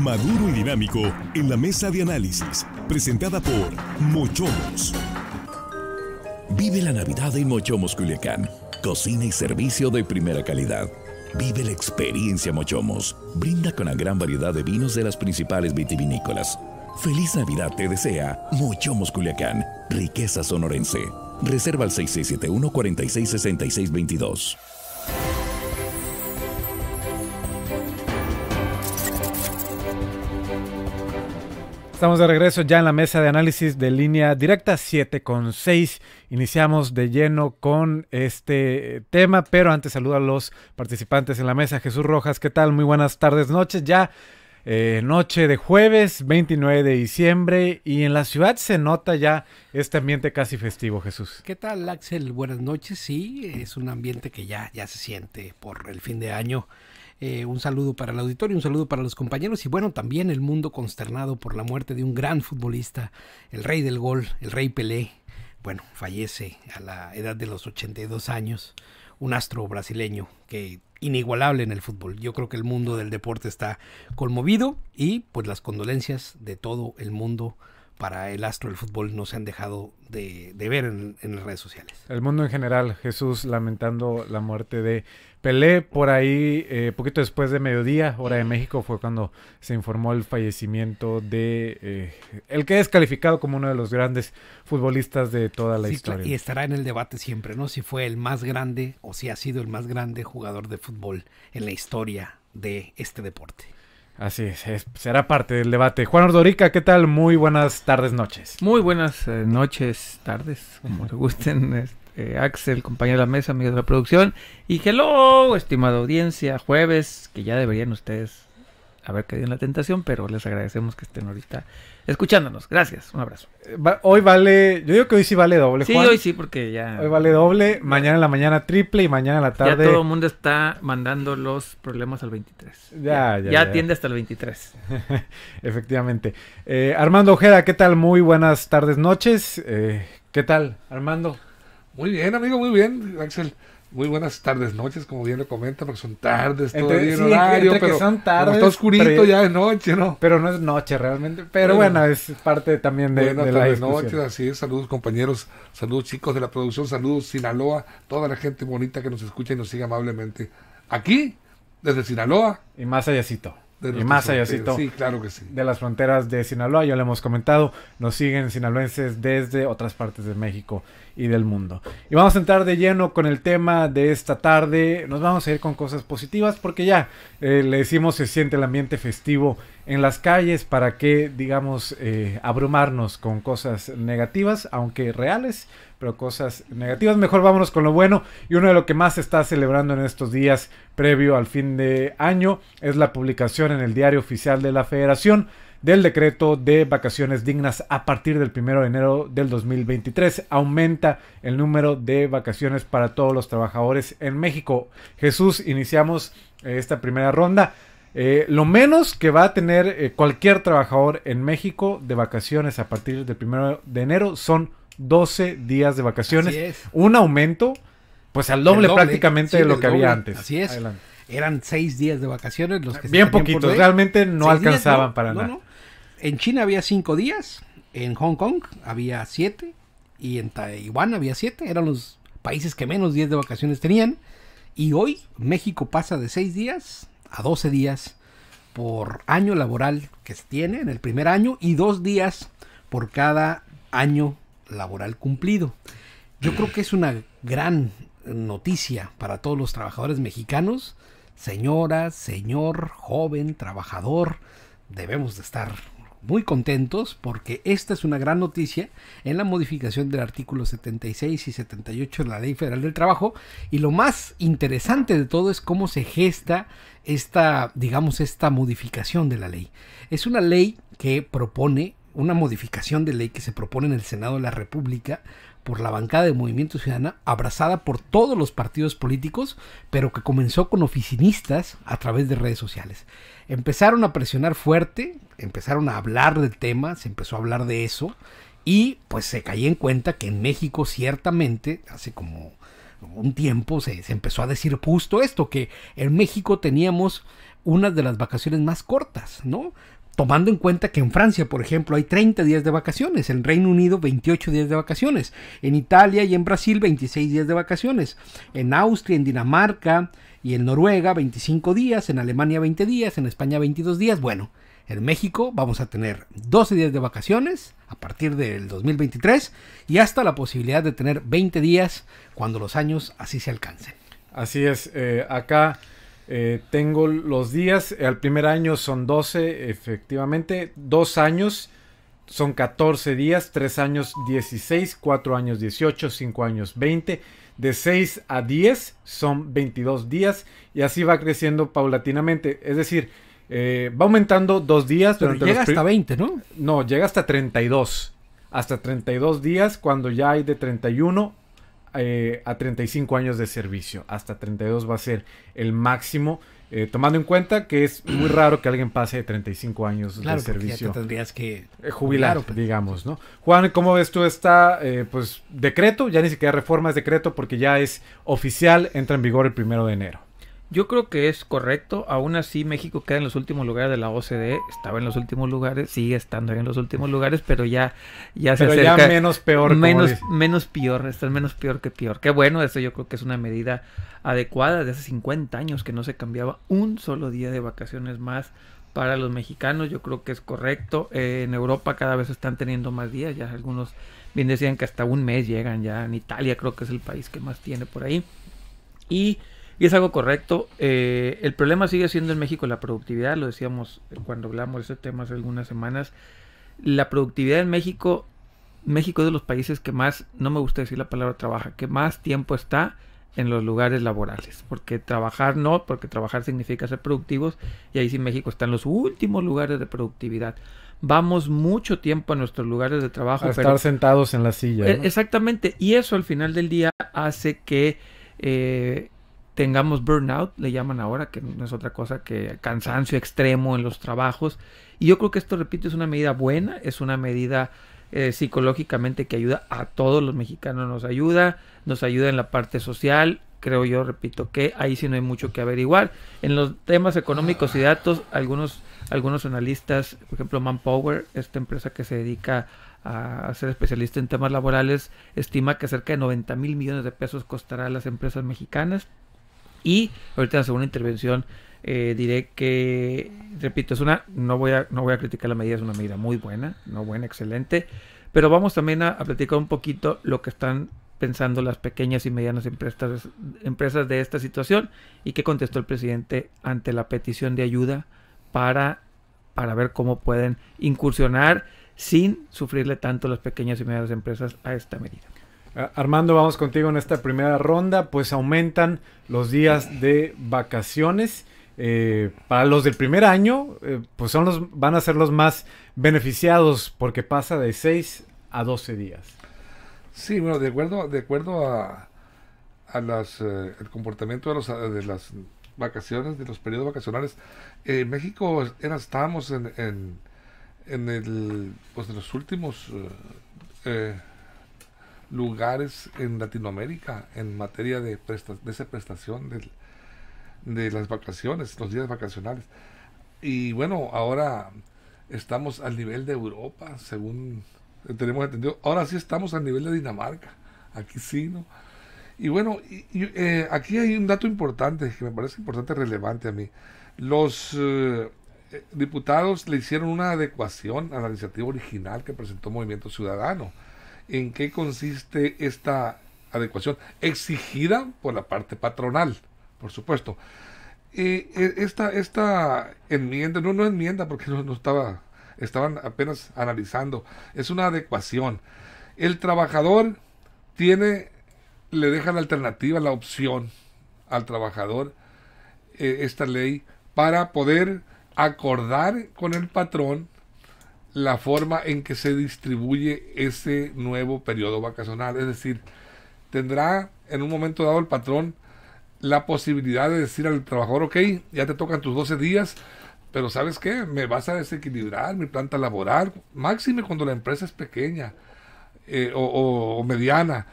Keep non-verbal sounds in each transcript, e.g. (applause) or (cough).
maduro y dinámico en la mesa de análisis, presentada por Mochomos. Vive la Navidad en Mochomos Culiacán. Cocina y servicio de primera calidad. Vive la experiencia Mochomos. Brinda con la gran variedad de vinos de las principales vitivinícolas. Feliz Navidad te desea Mochomos Culiacán, riqueza sonorense. Reserva al 6671 466622 Estamos de regreso ya en la mesa de análisis de línea directa 7 con 6. Iniciamos de lleno con este tema, pero antes saludo a los participantes en la mesa. Jesús Rojas, ¿qué tal? Muy buenas tardes, noches. Ya eh, noche de jueves 29 de diciembre y en la ciudad se nota ya este ambiente casi festivo, Jesús. ¿Qué tal, Axel? Buenas noches. Sí, es un ambiente que ya, ya se siente por el fin de año. Eh, un saludo para el auditorio, un saludo para los compañeros y bueno, también el mundo consternado por la muerte de un gran futbolista, el rey del gol, el rey Pelé. Bueno, fallece a la edad de los 82 años, un astro brasileño que inigualable en el fútbol. Yo creo que el mundo del deporte está conmovido y pues las condolencias de todo el mundo para el astro del fútbol no se han dejado de, de ver en, las redes sociales. El mundo en general, Jesús lamentando la muerte de Pelé, por ahí, eh, poquito después de mediodía, hora de México, fue cuando se informó el fallecimiento de eh, el que es calificado como uno de los grandes futbolistas de toda la historia. Y estará en el debate siempre, ¿no? Si fue el más grande o si ha sido el más grande jugador de fútbol en la historia de este deporte. Así es, será parte del debate. Juan Ordorica, ¿qué tal? Muy buenas tardes, noches. Muy buenas eh, noches, tardes, como le gusten. (laughs) Este, eh, Axel, compañero de la mesa, amigo de la producción. Y hello, estimada audiencia, jueves, que ya deberían ustedes haber caído en la tentación, pero les agradecemos que estén ahorita escuchándonos. Gracias, un abrazo. Eh, hoy vale, yo digo que hoy sí vale doble. Sí, hoy sí, porque ya. Hoy vale doble, mañana en la mañana triple y mañana en la tarde. Ya todo el mundo está mandando los problemas al 23. Ya, ya. Ya, atiende hasta el 23. (laughs) Efectivamente. Eh, Armando Ojeda, ¿qué tal? Muy buenas tardes, noches. ¿Qué tal, Armando? Muy bien, amigo, muy bien, Axel. Muy buenas tardes, noches, como bien lo comenta, porque son tardes todo todavía sí, horario, pero está oscurito ya de noche, ¿no? Pero no es noche realmente, pero bueno, es parte también de, bueno, de la noche, así es, saludos compañeros, saludos chicos de la producción, saludos Sinaloa, toda la gente bonita que nos escucha y nos sigue amablemente. Aquí, desde Sinaloa. Y más allácito y más allá sí, claro que sí. de las fronteras de Sinaloa, ya lo hemos comentado, nos siguen sinaloenses desde otras partes de México y del mundo. Y vamos a entrar de lleno con el tema de esta tarde, nos vamos a ir con cosas positivas porque ya eh, le decimos se siente el ambiente festivo en las calles para que digamos eh, abrumarnos con cosas negativas, aunque reales, pero cosas negativas. Mejor vámonos con lo bueno. Y uno de lo que más se está celebrando en estos días previo al fin de año es la publicación en el diario oficial de la Federación del decreto de vacaciones dignas a partir del 1 de enero del 2023. Aumenta el número de vacaciones para todos los trabajadores en México. Jesús, iniciamos eh, esta primera ronda. Eh, lo menos que va a tener eh, cualquier trabajador en México de vacaciones a partir del 1 de enero son 12 días de vacaciones. Un aumento, pues al doble, prácticamente de lo que había antes. Así es. Eran seis días de vacaciones los que Bien poquitos, realmente no alcanzaban para nada. En China había cinco días, en Hong Kong había siete y en Taiwán había siete. Eran los países que menos 10 de vacaciones tenían. Y hoy México pasa de seis días a 12 días por año laboral que se tiene en el primer año y dos días por cada año laboral cumplido. Yo creo que es una gran noticia para todos los trabajadores mexicanos, señora, señor, joven, trabajador, debemos de estar muy contentos porque esta es una gran noticia en la modificación del artículo 76 y 78 de la Ley Federal del Trabajo y lo más interesante de todo es cómo se gesta esta, digamos, esta modificación de la ley. Es una ley que propone una modificación de ley que se propone en el Senado de la República por la bancada de Movimiento Ciudadano, abrazada por todos los partidos políticos, pero que comenzó con oficinistas a través de redes sociales. Empezaron a presionar fuerte, empezaron a hablar del tema, se empezó a hablar de eso, y pues se caía en cuenta que en México ciertamente, hace como un tiempo, se, se empezó a decir justo esto, que en México teníamos unas de las vacaciones más cortas, ¿no? tomando en cuenta que en Francia, por ejemplo, hay 30 días de vacaciones, en Reino Unido 28 días de vacaciones, en Italia y en Brasil 26 días de vacaciones, en Austria, en Dinamarca y en Noruega 25 días, en Alemania 20 días, en España 22 días. Bueno, en México vamos a tener 12 días de vacaciones a partir del 2023 y hasta la posibilidad de tener 20 días cuando los años así se alcancen. Así es, eh, acá eh, tengo los días, eh, al primer año son 12, efectivamente, dos años son 14 días, 3 años 16, 4 años 18, 5 años 20, de 6 a 10 son 22 días y así va creciendo paulatinamente. Es decir, eh, va aumentando 2 días. Pero llega hasta 20, ¿no? No, llega hasta 32. Hasta 32 días cuando ya hay de 31 eh, a 35 años de servicio. Hasta 32 va a ser el máximo. Eh, tomando en cuenta que es muy raro que alguien pase 35 años de servicio. Ya que eh, jubilar, digamos, ¿no? Juan, ¿cómo ves tú esta, pues, decreto? Ya ni siquiera reforma es decreto porque ya es oficial, entra en vigor el primero de enero. Yo creo que es correcto. Aún así, México queda en los últimos lugares de la OCDE. Estaba en los últimos lugares, sigue estando en los últimos lugares, pero ya, ya se acerca. ya menos peor. Menos, menos peor, está menos peor que peor. Qué bueno, eso yo creo que es una medida adecuada de hace 50 años que no se cambiaba un solo día de vacaciones más para los mexicanos. Yo creo que es correcto. Eh, en Europa cada vez están teniendo más días. Ya algunos bien decían que hasta un mes llegan ya. En Italia creo que es el país que más tiene por ahí. Y y es algo correcto. Eh, el problema sigue siendo en México la productividad, lo decíamos cuando hablamos de este tema hace algunas semanas. La productividad en México, México es de los países que más, no me gusta decir la palabra trabaja, que más tiempo está en los lugares laborales. Porque trabajar no, porque trabajar significa ser productivos. Y ahí sí México está en los últimos lugares de productividad vamos mucho tiempo a nuestros lugares de trabajo. A estar sentados en la silla. E, exactamente. Y eso al final del día hace que eh, tengamos burnout, le llaman ahora, que no es otra cosa que cansancio extremo en los trabajos. Y yo creo que esto, repito, es una medida buena, es una medida eh, psicológicamente que ayuda a todos los mexicanos, nos ayuda, nos ayuda en la parte social. Creo yo, repito, que ahí sí no hay mucho que averiguar. En los temas económicos y datos, algunos, algunos analistas, por ejemplo, Manpower, esta empresa que se dedica a ser especialista en temas laborales, estima que cerca de 90 mil millones de pesos costará a las empresas mexicanas y ahorita en la segunda intervención eh, diré que, repito, es una, no voy, a, no voy a criticar la medida, es una medida muy buena, no buena, excelente. Pero vamos también a, platicar un poquito lo que están pensando las pequeñas y medianas empresas, empresas de esta situación y qué contestó el presidente ante la petición de ayuda para, para ver cómo pueden incursionar sin sufrirle tanto las pequeñas y medianas empresas a esta medida. Ah, Armando, vamos contigo en esta primera ronda. Pues aumentan los días de vacaciones. Eh, para los del primer año, eh, pues son los, van a ser los más beneficiados porque pasa de 6 a 12 días. Sí, bueno, de acuerdo, de acuerdo a, las, eh, el comportamiento de, los, de las vacaciones, de los periodos vacacionales, en México era, estábamos en, en, el, pues, los últimos lugares en Latinoamérica en materia de, presta de esa prestación de, las vacaciones, los días vacacionales. Y bueno, ahora estamos al nivel de Europa, según tenemos entendido. Ahora sí estamos al nivel de Dinamarca, aquí sí, ¿no? Y bueno, eh, aquí hay un dato importante que me parece importante, relevante a mí. Los eh, eh, diputados le hicieron una adecuación a la iniciativa original que presentó Movimiento Ciudadano en qué consiste esta adecuación exigida por la parte patronal, por supuesto. Eh, esta, esta enmienda, no, no enmienda porque no, estaba, estaban apenas analizando, es una adecuación. El trabajador tiene, le deja la alternativa, la opción al trabajador, eh, esta ley, para poder acordar con el patrón la forma en que se distribuye ese nuevo periodo vacacional. Es decir, tendrá en un momento dado el patrón la posibilidad de decir al trabajador, ok, ya te tocan tus 12 días, pero ¿sabes qué? Me vas a desequilibrar mi planta laboral, máxime cuando la empresa es pequeña eh, o, mediana,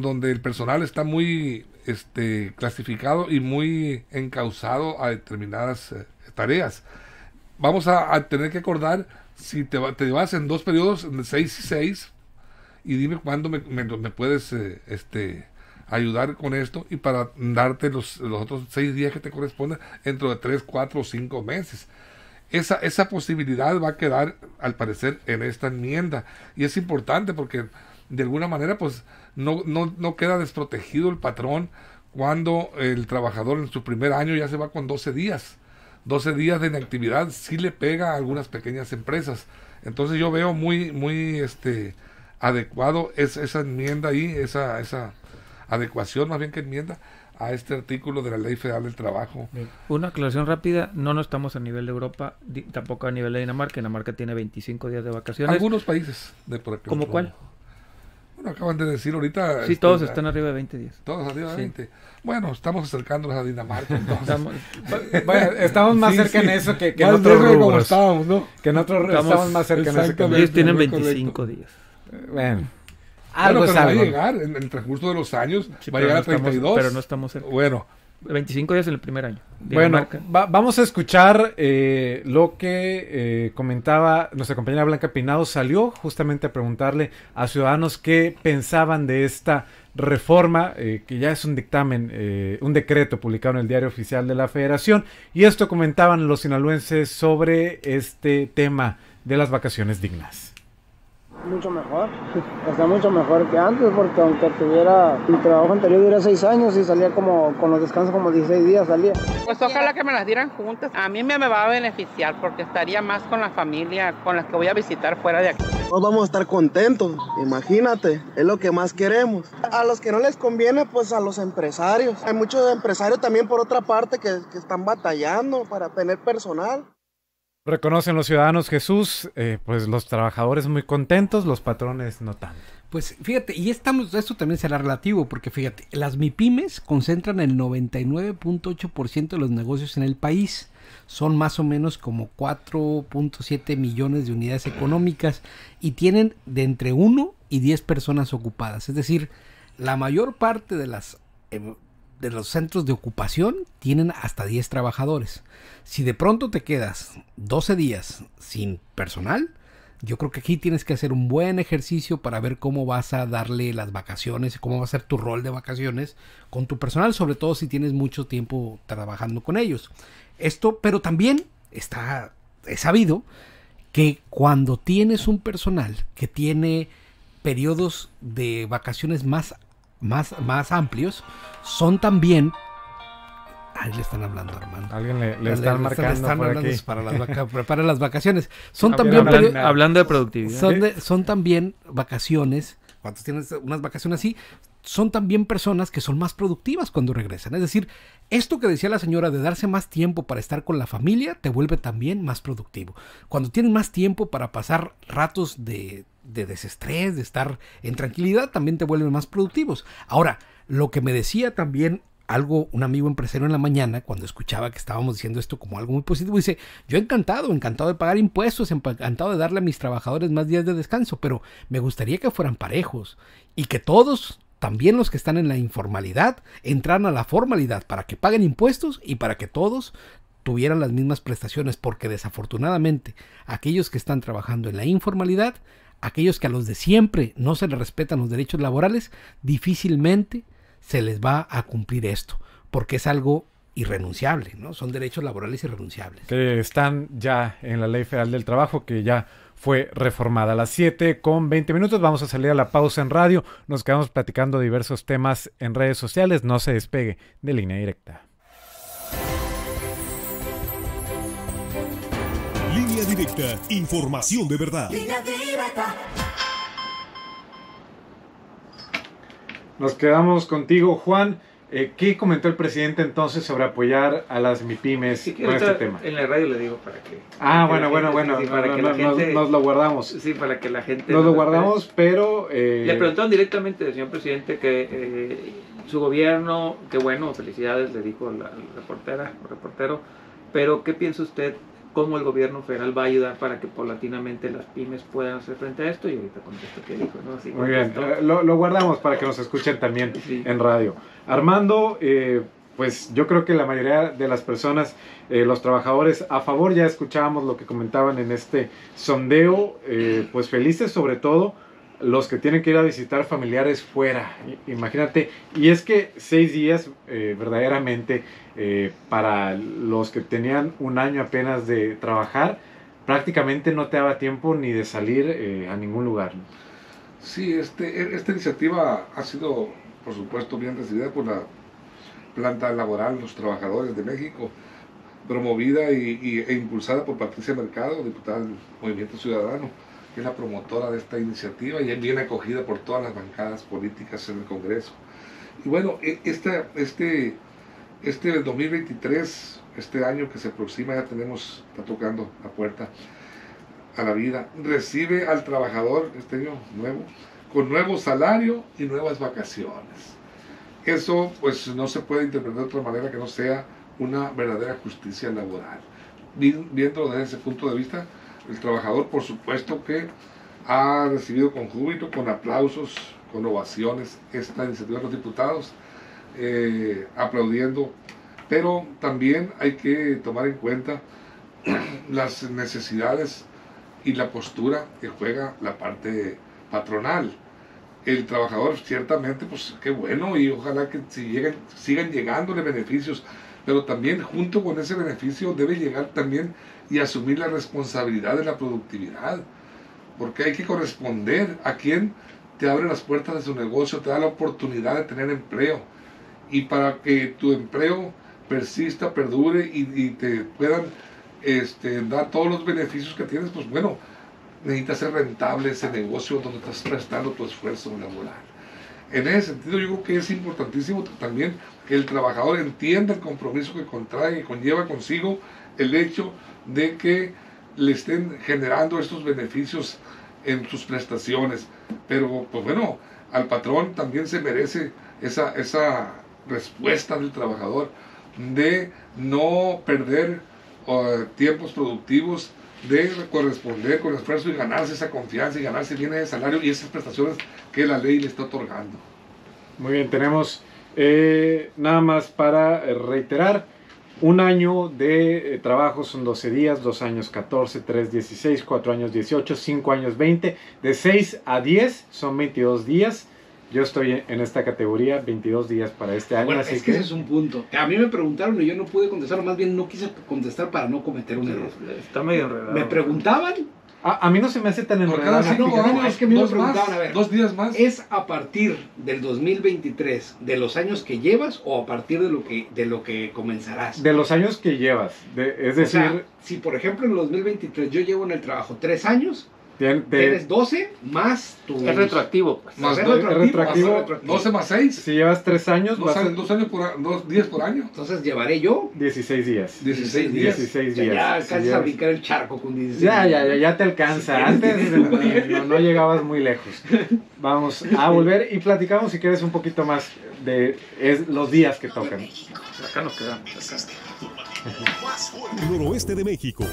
donde el personal está muy este, clasificado y muy encauzado a determinadas eh, tareas. Vamos a tener que acordar si te, va, te vas en dos periodos, en seis y seis, y dime cuándo me, puedes eh, este, ayudar con esto y para darte los, otros seis días que te corresponden dentro de tres, cuatro o cinco meses. Esa, esa posibilidad va a quedar, al parecer, en esta enmienda. Y es importante porque, de alguna manera, pues no, no, no queda desprotegido el patrón cuando el trabajador en su primer año ya se va con doce días 12 días de inactividad sí le pega a algunas pequeñas empresas. Entonces yo veo muy, muy este, adecuado es, esa enmienda ahí, esa, esa adecuación más bien que enmienda a este artículo de la Ley Federal del Trabajo. Una aclaración rápida, no no estamos a nivel de Europa, tampoco a nivel de Dinamarca. Dinamarca tiene 25 días de vacaciones. Algunos países de por ¿Como cuál? acaban de decir ahorita. Sí, este, todos están arriba de 20 días. Todos arriba de veinte. Bueno, estamos acercándonos a Dinamarca. (laughs) Entonces. Estamos, (laughs) más cerca en eso que, que en otros rubros. ¿no? Que en otros estamos, estamos más cerca en eso. Que ellos tienen 25 días. Eh, bueno. Algo pero va a llegar en, el transcurso de los años, va a llegar a a 32. dos. pero no estamos cerca. Bueno, 25 días en el primer año. Bueno, vamos a escuchar eh, lo que eh, comentaba nuestra compañera Blanca Pinado. Salió justamente a preguntarle a ciudadanos qué pensaban de esta reforma, eh, que ya es un dictamen, un decreto publicado en el Diario Oficial de la Federación. Y esto comentaban los sinaloenses sobre este tema de las vacaciones dignas. Mucho mejor, está mucho mejor que antes porque aunque tuviera mi trabajo anterior duró seis años y salía como con los descansos como 16 días salía. Pues ojalá que me las dieran juntas. A mí me va a beneficiar porque estaría más con la familia con las que voy a visitar fuera de aquí. Todos vamos a estar contentos, imagínate, es lo que más queremos. A los que no les conviene, pues a los empresarios. Hay muchos empresarios también por otra parte que están batallando para tener personal. Reconocen los ciudadanos Jesús, eh, pues los trabajadores muy contentos, los patrones no tanto. Pues fíjate, y estamos, esto también será relativo, porque fíjate, las MIPIMES concentran el 99.8% de los negocios en el país. Son más o menos como 4.7 millones de unidades económicas y tienen de entre 1 y 10 personas ocupadas. Es decir, la mayor parte de las em, de los centros de ocupación tienen hasta 10 trabajadores. Si de pronto te quedas 12 días sin personal, yo creo que aquí tienes que hacer un buen ejercicio para ver cómo vas a darle las vacaciones, cómo va a ser tu rol de vacaciones con tu personal, sobre todo si tienes mucho tiempo trabajando con ellos. Esto, pero también está es sabido que cuando tienes un personal que tiene periodos de vacaciones más más, más amplios, son también Ahí le están hablando, Armando. Alguien le, están marcando. Para, las (laughs) para las vacaciones. Son también. hablando de productividad. Son, también vacaciones. Cuando tienes unas vacaciones así, son también personas que son más productivas cuando regresan. Es decir, esto que decía la señora de darse más tiempo para estar con la familia te vuelve también más productivo. Cuando tienen más tiempo para pasar ratos de de desestrés, de estar en tranquilidad, también te vuelven más productivos. Ahora, lo que me decía también algo, un amigo empresario en la mañana, cuando escuchaba que estábamos diciendo esto como algo muy positivo, dice, yo encantado, encantado de pagar impuestos, encantado de darle a mis trabajadores más días de descanso, pero me gustaría que fueran parejos y que todos, también los que están en la informalidad, entraran a la formalidad para que paguen impuestos y para que todos tuvieran las mismas prestaciones, porque desafortunadamente aquellos que están trabajando en la informalidad aquellos que a los de siempre no se les respetan los derechos laborales, difícilmente se les va a cumplir esto, porque es algo irrenunciable, ¿no? Son derechos laborales irrenunciables. Que están ya en la Ley Federal del Trabajo, que ya fue reformada. A las 7 con 20 minutos vamos a salir a la pausa en radio. Nos quedamos platicando diversos temas en redes sociales. No se despegue de línea directa. información de verdad. Nos quedamos contigo, Juan. Eh, ¿Qué comentó el presidente entonces sobre apoyar a las MIPIMES con este tema? En la radio le digo para que. Ah, bueno, bueno, bueno. nos, lo guardamos. Sí, para que la gente. Nos, lo guardamos, pero. Eh, le preguntaron directamente al señor presidente que eh, su gobierno, qué bueno, felicidades, le dijo la, reportera, reportero, pero ¿qué piensa usted cómo el gobierno federal va a ayudar para que paulatinamente las pymes puedan hacer frente a esto y ahorita contesto qué dijo. Muy bien, eh, lo, guardamos para que nos escuchen también en radio. Armando, eh, pues yo creo que la mayoría de las personas, eh, los trabajadores a favor, ya escuchábamos lo que comentaban en este sondeo, pues felices sobre todo los que tienen que ir a visitar familiares fuera, imagínate. Y es que seis días eh, verdaderamente eh, para los que tenían un año apenas de trabajar, prácticamente no te daba tiempo ni de salir eh, a ningún lugar. Sí, este, e, esta iniciativa ha sido, por supuesto, bien recibida por la planta laboral, los trabajadores de México, promovida y, e impulsada por Patricia Mercado, diputada del Movimiento Ciudadano que es la promotora de esta iniciativa y es bien acogida por todas las bancadas políticas en el Congreso. Y bueno, e, este este, este 2023, este año que se aproxima, ya tenemos, está tocando la puerta a la vida, recibe al trabajador, este año nuevo, con nuevo salario y nuevas vacaciones. Eso pues no se puede interpretar de otra manera que no sea una verdadera justicia laboral. Viendo desde ese punto de vista, el trabajador, por supuesto, que ha recibido con júbilo, con aplausos, con ovaciones esta iniciativa de los diputados, eh, aplaudiendo, pero también hay que tomar en cuenta (clears throat) las necesidades y la postura que juega la parte patronal. El trabajador ciertamente, pues qué bueno y ojalá que sigan llegándole beneficios, pero también junto con ese beneficio debe llegar también y asumir la responsabilidad de la productividad. Porque hay que corresponder a quien te abre las puertas de su negocio, te da la oportunidad de tener empleo. Y para que tu empleo persista, perdure y, te puedan este, dar todos los beneficios que tienes, pues bueno, necesitas ser rentable ese negocio donde estás prestando tu esfuerzo laboral. En ese sentido, yo creo que es importantísimo también que el trabajador entienda el compromiso que contrae y conlleva consigo el hecho de que le estén generando estos beneficios en sus prestaciones. Pero, pues bueno, al patrón también se merece esa, respuesta del trabajador de no perder tiempos productivos, de corresponder con esfuerzo y ganarse esa confianza y ganarse bien el salario y esas prestaciones que la ley le está otorgando. Muy bien, tenemos eh, nada más para eh, reiterar. Un año de eh, trabajo son 12 días, 2 años 14, 3, 16, 4 años 18, 5 años 20, de 6 a 10 son 22 días. Yo estoy en esta categoría, 22 días para este año. así es que, ese es un punto. A mí me preguntaron y yo no pude contestar, más bien no quise contestar para no cometer un error. Está medio enredado. Me preguntaban a, mí no se me hace tan enredada. es que dos, a ver, dos días más. ¿Es a partir del 2023 de los años que llevas o a partir de lo que, de lo que comenzarás? De los años que llevas. es decir. si por ejemplo en el 2023 yo llevo en el trabajo tres años, Tien- Tienes 12 más tu. Es retroactivo. pues. Más retroactivo, más 12 más 6. Si llevas 3 años, vas a- años, por, días por año. Entonces llevaré yo. 16 días. 16 días. 16 Ya, días. ya alcanzas a brincar el charco con 16. Ya, ya, ya, ya te alcanza. Antes no, llegabas muy lejos. Vamos a volver y platicamos si quieres un poquito más de es, los días que tocan. Acá nos quedamos. acá. Noroeste de México,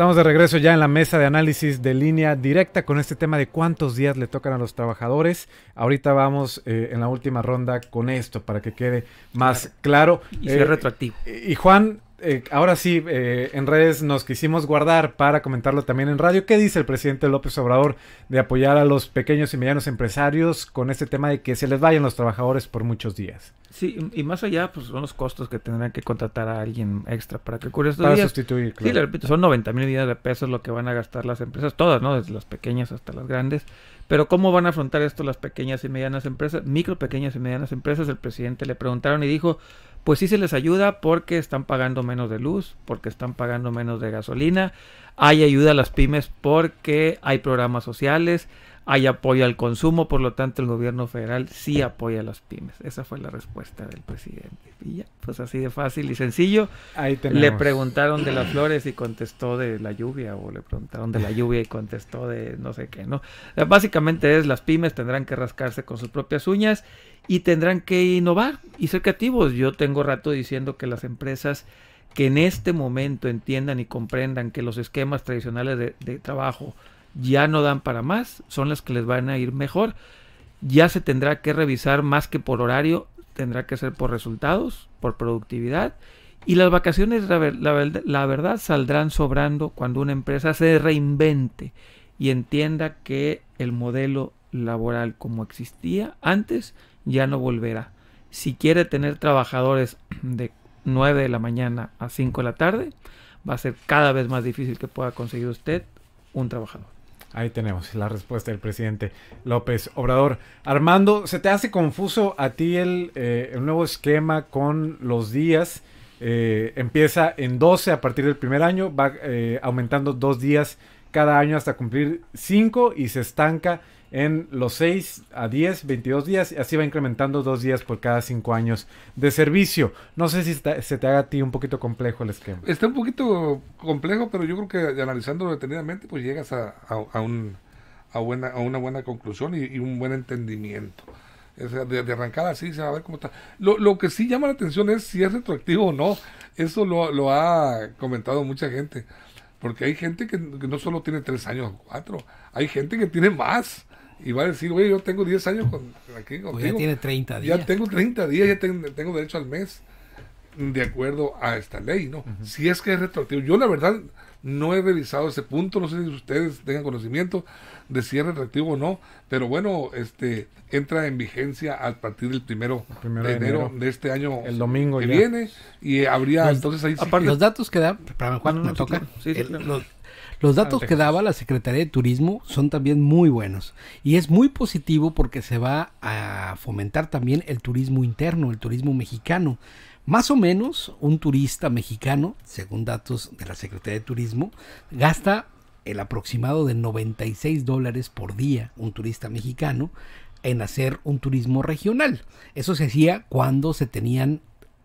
Estamos de regreso ya en la mesa de análisis de línea directa con este tema de cuántos días le tocan a los trabajadores. Ahorita vamos eh, en la última ronda con esto para que quede más claro. Y eh, retroactivo. Y Juan, eh, ahora sí, eh, en redes nos quisimos guardar para comentarlo también en radio. ¿Qué dice el presidente López Obrador de apoyar a los pequeños y medianos empresarios con este tema de que se les vayan los trabajadores por muchos días? Sí, y más allá, pues son los costos que tendrán que contratar a alguien extra para que cure estos para sustituir, claro. Sí, le repito, son 90 mil millones de pesos lo que van a gastar las empresas, todas, ¿no? Desde las pequeñas hasta las grandes. Pero ¿cómo van a afrontar esto las pequeñas y medianas empresas? Micro, pequeñas y medianas empresas, el presidente le preguntaron y dijo, pues sí se les ayuda porque están pagando menos de luz, porque están pagando menos de gasolina. Hay ayuda a las pymes porque hay programas sociales, hay apoyo al consumo, por lo tanto el gobierno federal sí apoya a las pymes. Esa fue la respuesta del presidente. Y ya, pues así de fácil y sencillo. Ahí le preguntaron de las flores y contestó de la lluvia, o le preguntaron de la lluvia y contestó de no sé qué, ¿no? Eh, básicamente es las pymes tendrán que rascarse con sus propias uñas y tendrán que innovar y ser creativos. Yo tengo rato diciendo que las empresas que en este momento entiendan y comprendan que los esquemas tradicionales de trabajo ya no dan para más, son las que les van a ir mejor. Ya se tendrá que revisar más que por horario, tendrá que ser por resultados, por productividad. Y las vacaciones, la, verdad, saldrán sobrando cuando una empresa se reinvente y entienda que el modelo laboral como existía antes ya no volverá. Si quiere tener trabajadores de 9 de la mañana a 5 de la tarde, va a ser cada vez más difícil que pueda conseguir usted un trabajador. Ahí tenemos la respuesta del presidente López Obrador. Armando, ¿se te hace confuso a ti el, eh, nuevo esquema con los días? Eh, empieza en 12 a partir del primer año, va eh, aumentando dos días cada año hasta cumplir 5 y se estanca en los 6 a 10, 22 días, y así va incrementando 2 días por cada 5 años de servicio. No sé si se te haga a ti un poquito complejo el esquema. Está un poquito complejo, pero yo creo que analizándolo detenidamente, pues llegas a, a, una buena conclusión y, un buen entendimiento. de, de, así se va a ver cómo está. Lo, que sí llama la atención es si es retroactivo o no. Eso lo ha comentado mucha gente. Porque hay gente que, no solo tiene tres años o cuatro, hay gente que tiene más. Y va a decir, oye, yo tengo 10 años con, aquí pues contigo. ya tiene 30 días. Ya tengo 30 días, ya tengo, derecho al mes de acuerdo a esta ley, ¿no? Si es que es retroactivo. Yo la verdad no he revisado ese punto, no sé si ustedes tengan conocimiento de si es retractivo o no, pero bueno, este entra en vigencia a partir del primero, de, enero de, este año el domingo que viene y habría pues, entonces ahí los datos que da me toca los, los datos que daba la Secretaría de Turismo son también muy buenos y es muy positivo porque se va a fomentar también el turismo interno, el turismo mexicano. Más o menos un turista mexicano, según datos de la Secretaría de Turismo, gasta el aproximado de 96 dólares por día un turista mexicano en hacer un turismo regional. Eso se hacía cuando se tenían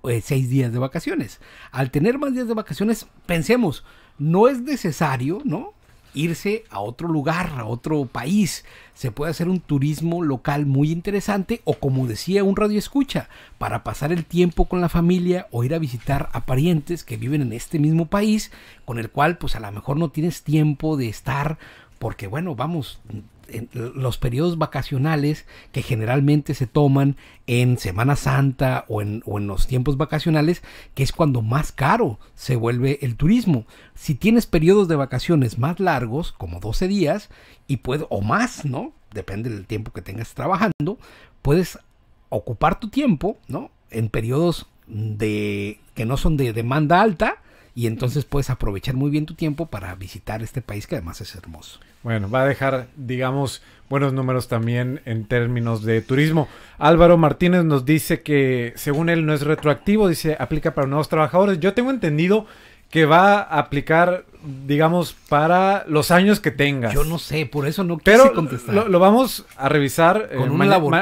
eh, seis días de vacaciones. Al tener más días de vacaciones, pensemos, no es necesario, ¿no? irse a otro lugar, a otro país. Se puede hacer un turismo local muy interesante o como decía un radio escucha, para pasar el tiempo con la familia o ir a visitar a parientes que viven en este mismo país, con el cual pues a lo mejor no tienes tiempo de estar porque bueno, vamos, los periodos vacacionales que generalmente se toman en Semana Santa o en, los tiempos vacacionales, que es cuando más caro se vuelve el turismo. Si tienes periodos de vacaciones más largos, como 12 días, y puedo, o más, ¿no? Depende del tiempo que tengas trabajando, puedes ocupar tu tiempo, ¿no? En periodos de, que no son de demanda alta y entonces puedes aprovechar muy bien tu tiempo para visitar este país que además es hermoso. Bueno, va a dejar, digamos, buenos números también en términos de turismo. Álvaro Martínez nos dice que según él no es retroactivo, dice aplica para nuevos trabajadores. Yo tengo entendido que va a aplicar digamos, para los años que tengas. Yo no sé, por eso no quise contestar. Lo, lo vamos a revisar. Eh, con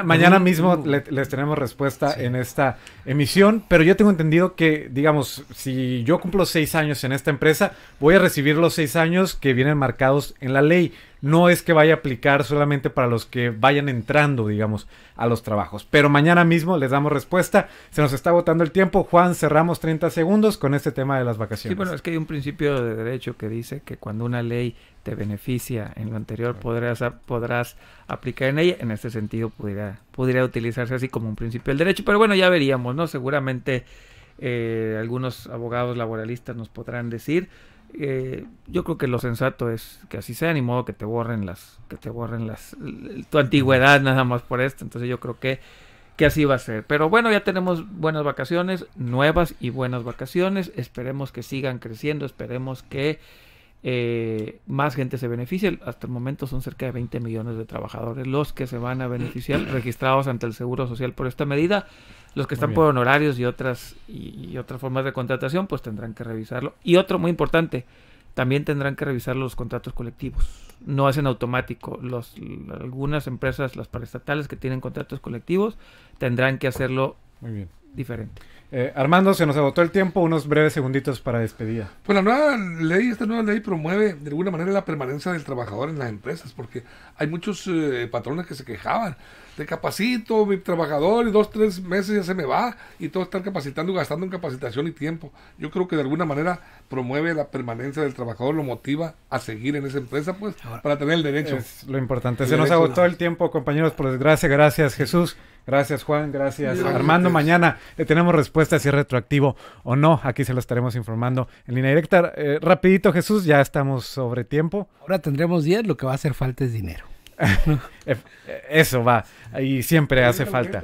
mañana mismo les tenemos respuesta en esta emisión. Pero yo tengo entendido que, digamos, si yo cumplo seis años en esta empresa, voy a recibir los seis años que vienen marcados en la ley. No es que vaya a aplicar solamente para los que vayan entrando, digamos, a los trabajos. Pero mañana mismo les damos respuesta. Se nos está agotando el tiempo. Juan, cerramos 30 segundos con este tema de las vacaciones. Sí, bueno, es que hay un principio de derecho que dice que cuando una ley te beneficia en lo anterior podrás, aplicar en ella. En este sentido pudiera, utilizarse así como un principio del derecho, pero bueno, ya veríamos, ¿no? Seguramente eh, algunos abogados laboralistas nos podrán decir. Eh, yo creo que lo sensato es que así sea, ni modo que te borren las, que te borren las, tu antigüedad nada más por esto. Entonces yo creo que que así va a ser. Pero bueno, ya tenemos buenas vacaciones, nuevas y buenas vacaciones. Esperemos que sigan creciendo, esperemos que eh, más gente se beneficie. Hasta el momento son cerca de 20 millones de trabajadores los que se van a beneficiar (clears throat) registrados ante el Seguro Social por esta medida. Los que están por honorarios y otras, y otras formas de contratación, pues tendrán que revisarlo. Y otro muy importante, también tendrán que revisar los contratos colectivos. No hacen automático. Los, algunas empresas, las paraestatales que tienen contratos colectivos, tendrán que hacerlo diferente. Eh, Armando, se nos agotó el tiempo, unos breves segunditos para despedida. Pues la nueva ley, esta nueva ley promueve de alguna manera la permanencia del trabajador en las empresas, porque hay muchos eh, patrones que se quejaban. Te capacito, ah, pues mi trabajador, y dos, tres meses ya se me va, y todo estar capacitando, gastando en capacitación y tiempo. Yo creo que de alguna manera promueve la permanencia del trabajador, lo motiva a seguir en esa empresa, pues, para tener el derecho. lo importante. se nos agotó el tiempo, compañeros, por desgracia. Gracias, Jesús. Gracias Juan, gracias Armando. Mañana le eh, tenemos respuesta si es retroactivo o no. Aquí se lo estaremos informando en línea directa. Eh, rapidito Jesús, ya estamos sobre tiempo. Ahora tendremos 10, lo que va a hacer falta es dinero. (laughs) Eh, eso va. Y siempre hace falta.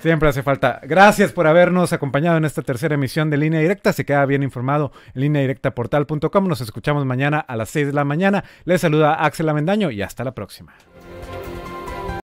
Siempre hace falta. Gracias por habernos acompañado en esta tercera emisión de Línea Directa. Se queda bien informado en línea directa portal.com. Nos escuchamos mañana a las 6 de la mañana. Les saluda Axel Amendaño y hasta la próxima.